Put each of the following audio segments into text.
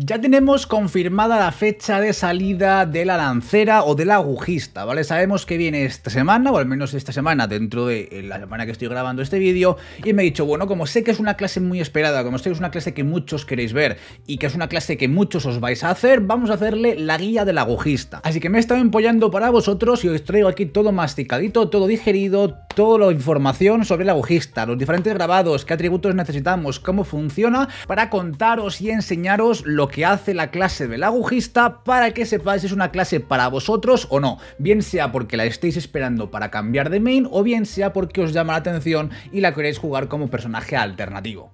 Ya tenemos confirmada la fecha de salida de la lancera o de la agujista, ¿vale? Sabemos que viene esta semana, o al menos esta semana, dentro de la semana que estoy grabando este vídeo, y me he dicho, bueno, como sé que es una clase muy esperada, como sé que es una clase que muchos queréis ver, y que es una clase que muchos os vais a hacer, vamos a hacerle la guía del agujista. Así que me he estado empollando para vosotros y os traigo aquí todo masticadito, todo digerido, toda la información sobre el agujista, los diferentes grabados, qué atributos necesitamos, cómo funciona, para contaros y enseñaros lo que hace la clase del agujista para que sepáis si es una clase para vosotros o no, bien sea porque la estéis esperando para cambiar de main o bien sea porque os llama la atención y la queréis jugar como personaje alternativo.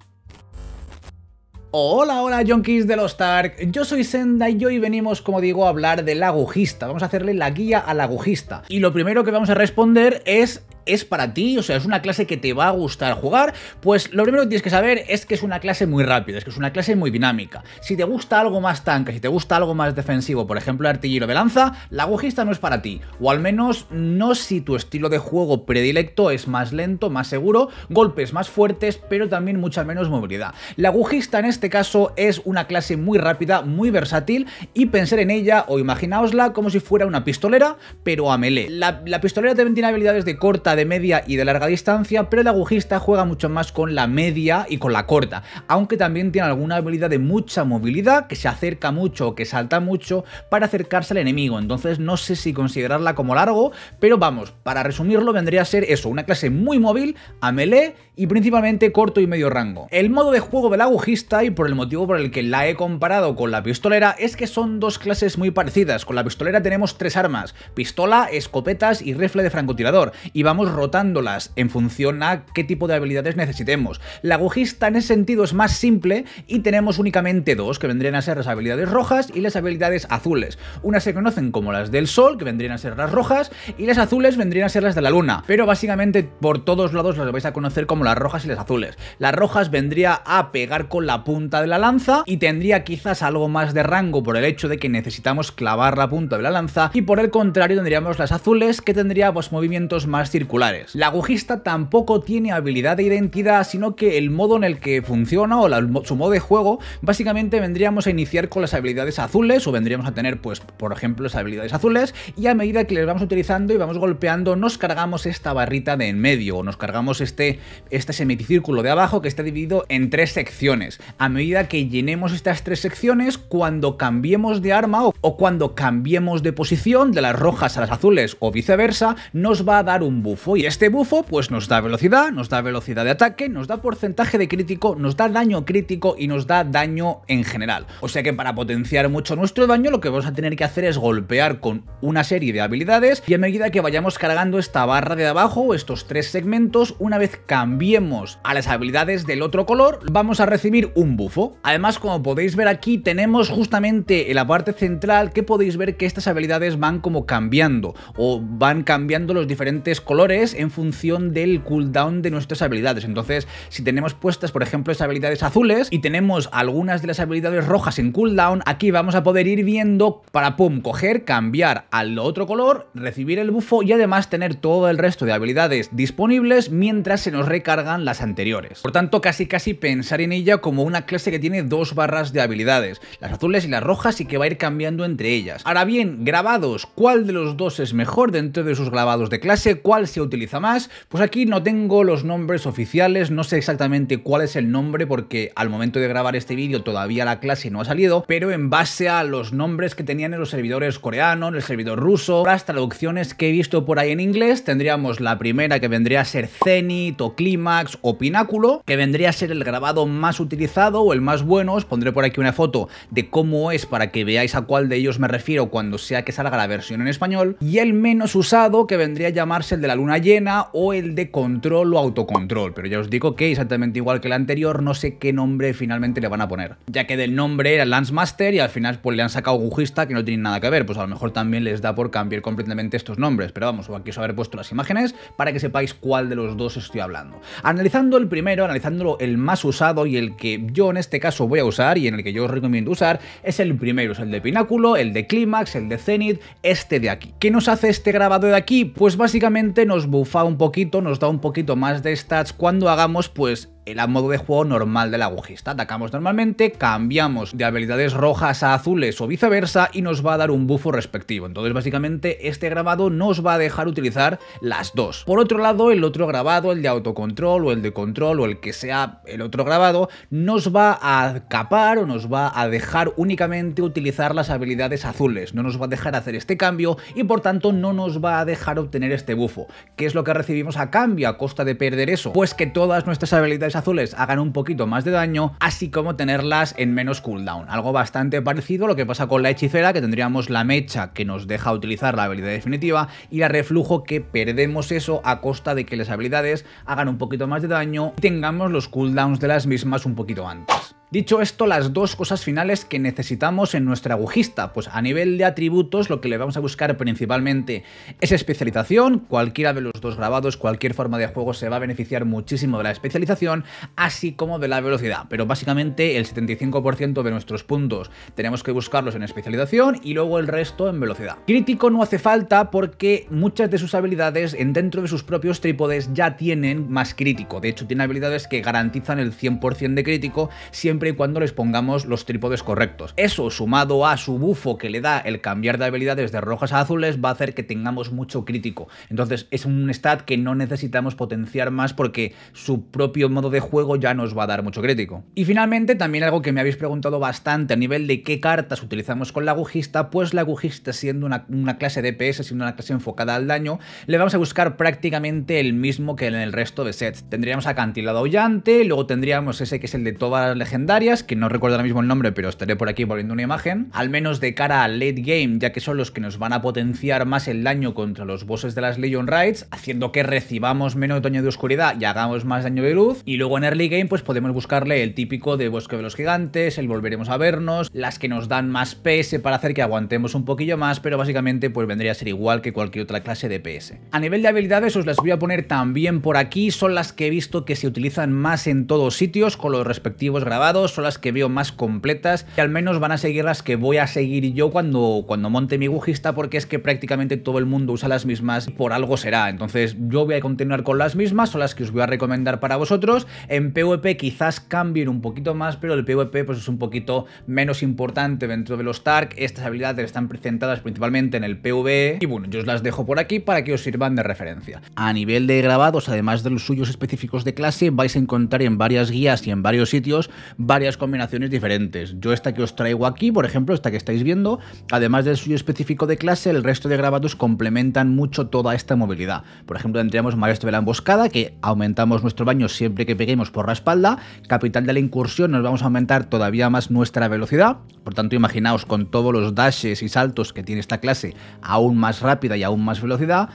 Hola, hola, junkies de los Tark. Yo soy Senda y hoy venimos, como digo, a hablar del agujista. Vamos a hacerle la guía al agujista. Y lo primero que vamos a responder es es para ti, o sea, es una clase que te va a gustar jugar, pues lo primero que tienes que saber es que es una clase muy rápida, es que es una clase muy dinámica. Si te gusta algo más tanque, si te gusta algo más defensivo, por ejemplo, artillero de lanza, la agujista no es para ti, o al menos no si tu estilo de juego predilecto es más lento, más seguro, golpes más fuertes, pero también mucha menos movilidad. La agujista en este caso es una clase muy rápida, muy versátil, y pensar en ella o imaginaosla como si fuera una pistolera, pero a melee. La, la pistolera también tiene habilidades de corta de media y de larga distancia, pero el agujista juega mucho más con la media y con la corta, aunque también tiene alguna habilidad de mucha movilidad que se acerca mucho que salta mucho para acercarse al enemigo, entonces no sé si considerarla como largo, pero vamos, para resumirlo vendría a ser eso, una clase muy móvil, a melee y principalmente corto y medio rango. El modo de juego del agujista y por el motivo por el que la he comparado con la pistolera es que son dos clases muy parecidas, con la pistolera tenemos tres armas, pistola, escopetas y rifle de francotirador, y vamos rotándolas en función a qué tipo de habilidades necesitemos. La agujista en ese sentido es más simple y tenemos únicamente dos, que vendrían a ser las habilidades rojas y las habilidades azules. Unas se conocen como las del sol, que vendrían a ser las rojas, y las azules vendrían a ser las de la luna. Pero básicamente por todos lados las vais a conocer como las rojas y las azules. Las rojas vendría a pegar con la punta de la lanza y tendría quizás algo más de rango por el hecho de que necesitamos clavar la punta de la lanza y por el contrario tendríamos las azules que tendría pues, movimientos más circulares la agujista tampoco tiene habilidad de identidad, sino que el modo en el que funciona o su modo de juego, básicamente vendríamos a iniciar con las habilidades azules o vendríamos a tener, pues, por ejemplo, las habilidades azules y a medida que les vamos utilizando y vamos golpeando, nos cargamos esta barrita de en medio o nos cargamos este, este semicírculo de abajo que está dividido en tres secciones. A medida que llenemos estas tres secciones, cuando cambiemos de arma o, o cuando cambiemos de posición de las rojas a las azules o viceversa, nos va a dar un buff y este bufo pues nos da velocidad, nos da velocidad de ataque, nos da porcentaje de crítico, nos da daño crítico y nos da daño en general. O sea que para potenciar mucho nuestro daño lo que vamos a tener que hacer es golpear con una serie de habilidades y a medida que vayamos cargando esta barra de abajo, estos tres segmentos, una vez cambiemos a las habilidades del otro color, vamos a recibir un bufo. Además, como podéis ver aquí, tenemos justamente en la parte central que podéis ver que estas habilidades van como cambiando o van cambiando los diferentes colores en función del cooldown de nuestras habilidades. Entonces, si tenemos puestas, por ejemplo, esas habilidades azules y tenemos algunas de las habilidades rojas en cooldown, aquí vamos a poder ir viendo para, pum, coger, cambiar al otro color, recibir el bufo y además tener todo el resto de habilidades disponibles mientras se nos recargan las anteriores. Por tanto, casi casi pensar en ella como una clase que tiene dos barras de habilidades, las azules y las rojas y que va a ir cambiando entre ellas. Ahora bien, grabados, ¿cuál de los dos es mejor dentro de sus grabados de clase? ¿Cuál utiliza más. Pues aquí no tengo los nombres oficiales, no sé exactamente cuál es el nombre porque al momento de grabar este vídeo todavía la clase no ha salido, pero en base a los nombres que tenían en los servidores coreanos, en el servidor ruso, las traducciones que he visto por ahí en inglés, tendríamos la primera que vendría a ser Zenit o Climax o Pináculo, que vendría a ser el grabado más utilizado o el más bueno. Os pondré por aquí una foto de cómo es para que veáis a cuál de ellos me refiero cuando sea que salga la versión en español. Y el menos usado, que vendría a llamarse el de la una llena o el de control o autocontrol, pero ya os digo que exactamente igual que el anterior, no sé qué nombre finalmente le van a poner, ya que del nombre era Lance Master y al final pues le han sacado agujista que no tiene nada que ver, pues a lo mejor también les da por cambiar completamente estos nombres, pero vamos, aquí os habré puesto las imágenes para que sepáis cuál de los dos estoy hablando. Analizando el primero, analizándolo el más usado y el que yo en este caso voy a usar y en el que yo os recomiendo usar, es el primero, es el de Pináculo, el de Clímax, el de Zenith, este de aquí. ¿Qué nos hace este grabado de aquí? Pues básicamente nos bufa un poquito, nos da un poquito más de stats cuando hagamos pues el modo de juego normal del agujista. Atacamos normalmente, cambiamos de habilidades rojas a azules o viceversa y nos va a dar un bufo respectivo. Entonces básicamente este grabado nos va a dejar utilizar las dos. Por otro lado, el otro grabado, el de autocontrol o el de control o el que sea el otro grabado, nos va a capar o nos va a dejar únicamente utilizar las habilidades azules. No nos va a dejar hacer este cambio y por tanto no nos va a dejar obtener este bufo. ¿Qué es lo que recibimos a cambio a costa de perder eso? Pues que todas nuestras habilidades azules hagan un poquito más de daño, así como tenerlas en menos cooldown. Algo bastante parecido a lo que pasa con la hechicera, que tendríamos la mecha que nos deja utilizar la habilidad definitiva y la reflujo que perdemos eso a costa de que las habilidades hagan un poquito más de daño y tengamos los cooldowns de las mismas un poquito antes. Dicho esto, las dos cosas finales que necesitamos en nuestra agujista, pues a nivel de atributos lo que le vamos a buscar principalmente es especialización, cualquiera de los dos grabados, cualquier forma de juego se va a beneficiar muchísimo de la especialización, así como de la velocidad, pero básicamente el 75% de nuestros puntos tenemos que buscarlos en especialización y luego el resto en velocidad. Crítico no hace falta porque muchas de sus habilidades dentro de sus propios trípodes ya tienen más crítico, de hecho tiene habilidades que garantizan el 100% de crítico siempre siempre y cuando les pongamos los trípodes correctos. Eso sumado a su bufo que le da el cambiar de habilidades de rojas a azules va a hacer que tengamos mucho crítico. Entonces es un stat que no necesitamos potenciar más porque su propio modo de juego ya nos va a dar mucho crítico. Y finalmente también algo que me habéis preguntado bastante a nivel de qué cartas utilizamos con la agujista, pues la agujista siendo una, clase de DPS, siendo una clase enfocada al daño, le vamos a buscar prácticamente el mismo que en el resto de sets. Tendríamos acantilado aullante, luego tendríamos ese que es el de todas las legendarias, que no recuerdo ahora mismo el nombre, pero estaré por aquí volviendo una imagen, al menos de cara al late game, ya que son los que nos van a potenciar más el daño contra los bosses de las Legion Rides, haciendo que recibamos menos daño de oscuridad y hagamos más daño de luz, y luego en early game pues podemos buscarle el típico de Bosque de los Gigantes, el Volveremos a Vernos, las que nos dan más PS para hacer que aguantemos un poquillo más, pero básicamente pues vendría a ser igual que cualquier otra clase de PS. A nivel de habilidades os las voy a poner también por aquí, son las que he visto que se utilizan más en todos sitios con los respectivos grabados, son las que veo más completas y al menos van a seguir las que voy a seguir yo cuando, cuando monte mi bujista porque es que prácticamente todo el mundo usa las mismas y por algo será. Entonces yo voy a continuar con las mismas, son las que os voy a recomendar para vosotros. En PvP quizás cambien un poquito más, pero el PvP pues es un poquito menos importante dentro de los Tark. Estas habilidades están presentadas principalmente en el Pv. y bueno, yo os las dejo por aquí para que os sirvan de referencia. A nivel de grabados, además de los suyos específicos de clase, vais a encontrar en varias guías y en varios sitios varias combinaciones diferentes. Yo esta que os traigo aquí, por ejemplo, esta que estáis viendo, además del suyo específico de clase, el resto de grabados complementan mucho toda esta movilidad. Por ejemplo, tendríamos Maestro de la Emboscada, que aumentamos nuestro baño siempre que peguemos por la espalda. Capital de la Incursión, nos vamos a aumentar todavía más nuestra velocidad. Por tanto, imaginaos con todos los dashes y saltos que tiene esta clase, aún más rápida y aún más velocidad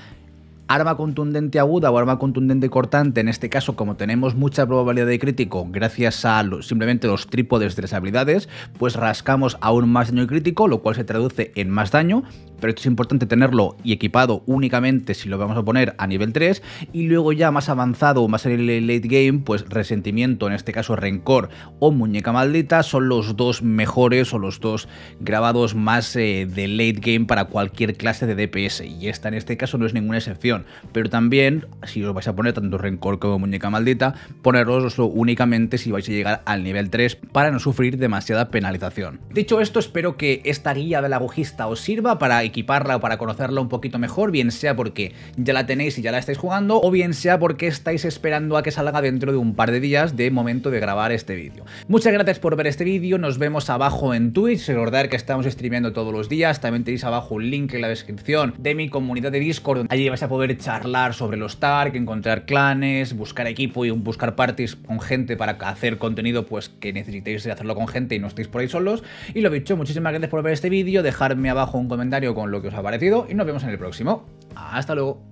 arma contundente aguda o arma contundente cortante, en este caso como tenemos mucha probabilidad de crítico gracias a simplemente los trípodes de las habilidades, pues rascamos aún más daño crítico, lo cual se traduce en más daño, pero esto es importante tenerlo y equipado únicamente si lo vamos a poner a nivel 3 y luego ya más avanzado, o más en el late game, pues resentimiento, en este caso rencor o muñeca maldita son los dos mejores o los dos grabados más eh, de late game para cualquier clase de DPS y esta en este caso no es ninguna excepción. Pero también, si os vais a poner tanto rencor como muñeca maldita, poneroslo únicamente si vais a llegar al nivel 3 para no sufrir demasiada penalización. Dicho esto, espero que esta guía la agujista os sirva para equiparla o para conocerla un poquito mejor, bien sea porque ya la tenéis y ya la estáis jugando, o bien sea porque estáis esperando a que salga dentro de un par de días de momento de grabar este vídeo. Muchas gracias por ver este vídeo, nos vemos abajo en Twitch, recordar que estamos streameando todos los días, también tenéis abajo un link en la descripción de mi comunidad de Discord, allí vais a poder charlar sobre los Tark, encontrar clanes, buscar equipo y buscar parties con gente para hacer contenido pues que necesitéis hacerlo con gente y no estéis por ahí solos. Y lo dicho, muchísimas gracias por ver este vídeo, dejarme abajo un comentario con lo que os ha parecido y nos vemos en el próximo. Hasta luego.